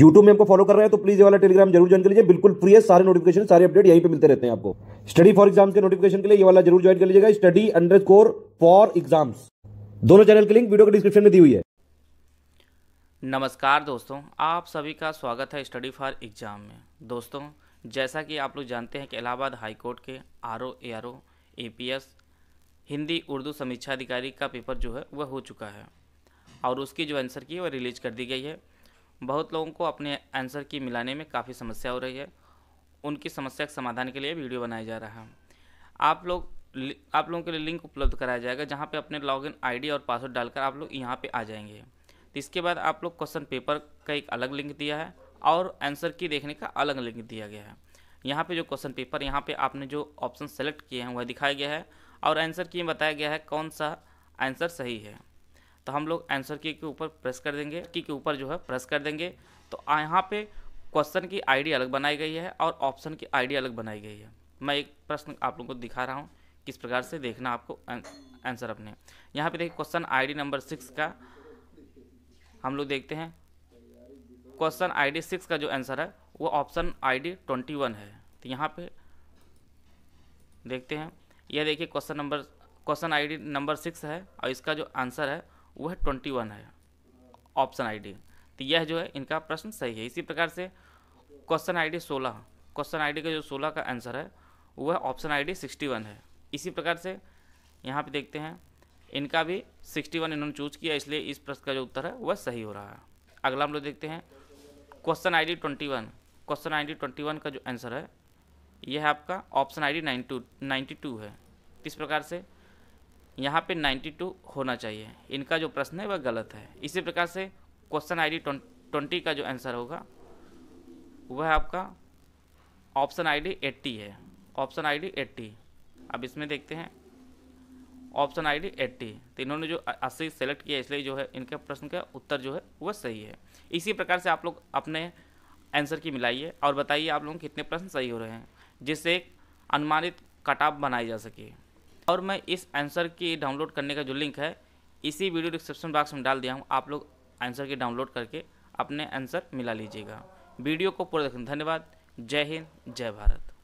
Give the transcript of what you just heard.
YouTube में आपको follow कर रहे हैं तो प्लीज ये वाला टेलीग्राम जरूर ज्वाइन कर लीजिए बिल्कुल फ्री है सारे नोटिफिकेशन सारे अपडेट यहीं पे मिलते रहते हैं आपको स्टडी फॉर एग्जाम्स के नोटिफिकेशन के लिए ये वाला जरूर ज्वाइन कर लीजिएगा स्टडी अंडर फॉर एग्जाम्स दोनों चैनल की लिंक वीडियो के डिस्क्रिप्शन में दी हुई है नमस्कार दोस्तों आप सभी का स्वागत है स्टडी फॉर एग्जाम में दोस्तों जैसा कि आप लोग जानते हैं कि इलाहाबाद हाईकोर्ट के R O A R O A P S Hindi Urdu समीक्षा अधिकारी का पेपर जो है वह हो चुका है और उसकी जो आंसर की वह रिलीज कर दी गई है बहुत लोगों को अपने आंसर की मिलाने में काफ़ी समस्या हो रही है उनकी समस्या के समाधान के लिए वीडियो बनाया जा रहा है आप लोग आप लोगों के लिए लिंक उपलब्ध कराया जाएगा जहाँ पे अपने लॉगिन आईडी और पासवर्ड डालकर आप लोग यहाँ पे आ जाएंगे तो इसके बाद आप लोग क्वेश्चन पेपर का एक अलग लिंक दिया है और आंसर की देखने का अलग लिंक दिया गया है यहाँ पे जो क्वेश्चन पेपर यहाँ पे आपने जो ऑप्शन सेलेक्ट किए हैं वह दिखाया गया है और आंसर की बताया गया है कौन सा आंसर सही है तो हम लोग आंसर की के ऊपर प्रेस कर देंगे की के ऊपर जो है प्रेस कर देंगे तो यहाँ पे क्वेश्चन की आईडी अलग बनाई गई है और ऑप्शन की आईडी अलग बनाई गई है मैं एक प्रश्न आप लोगों को दिखा रहा हूँ किस प्रकार से देखना आपको आंसर अपने यहाँ पे देखिए क्वेश्चन आईडी नंबर सिक्स का हम लोग देखते हैं क्वेश्चन आईडी सिक्स का जो आंसर है वो ऑप्शन आईडी ट्वेंटी वन है तो यहाँ पे देखते हैं यह देखिए question number question ID number six है और इसका जो आंसर है वह ट्वेंटी वन है ऑप्शन आईडी तो यह जो है इनका प्रश्न सही है इसी प्रकार से क्वेश्चन आईडी सोलह क्वेश्चन आईडी का जो सोलह का आंसर है वह ऑप्शन आईडी वन है इसी प्रकार से यहाँ पे देखते हैं इनका भी सिक्सटी वन इन्होंने चूज किया इसलिए इस प्रश्न का जो उत्तर है वह सही हो रहा है अगला हम लोग देखते हैं question twenty one question twenty one का जो आंसर है यह है आपका ऑप्शन आईडी नाइन्टी टू है इस प्रकार से यहाँ पे 92 होना चाहिए इनका जो प्रश्न है वह गलत है इसी प्रकार से क्वेश्चन आईडी ट्वेंटी का जो आंसर होगा वह आपका ऑप्शन आईडी 80 है ऑप्शन आईडी 80 अब इसमें देखते हैं ऑप्शन आईडी 80 तो इन्होंने जो 80 सेलेक्ट किया इसलिए जो है इनके प्रश्न का उत्तर जो है वह सही है इसी प्रकार से आप लोग अपने आंसर की मिलाइए और बताइए आप लोगों कितने प्रश्न सही हो रहे हैं जिससे एक अनुमानित कटाप बनाई जा सके और मैं इस आंसर की डाउनलोड करने का जो लिंक है इसी वीडियो डिस्क्रिप्शन बॉक्स में डाल दिया हूँ आप लोग आंसर की डाउनलोड करके अपने आंसर मिला लीजिएगा वीडियो को पूरा देखें धन्यवाद जय हिंद जय भारत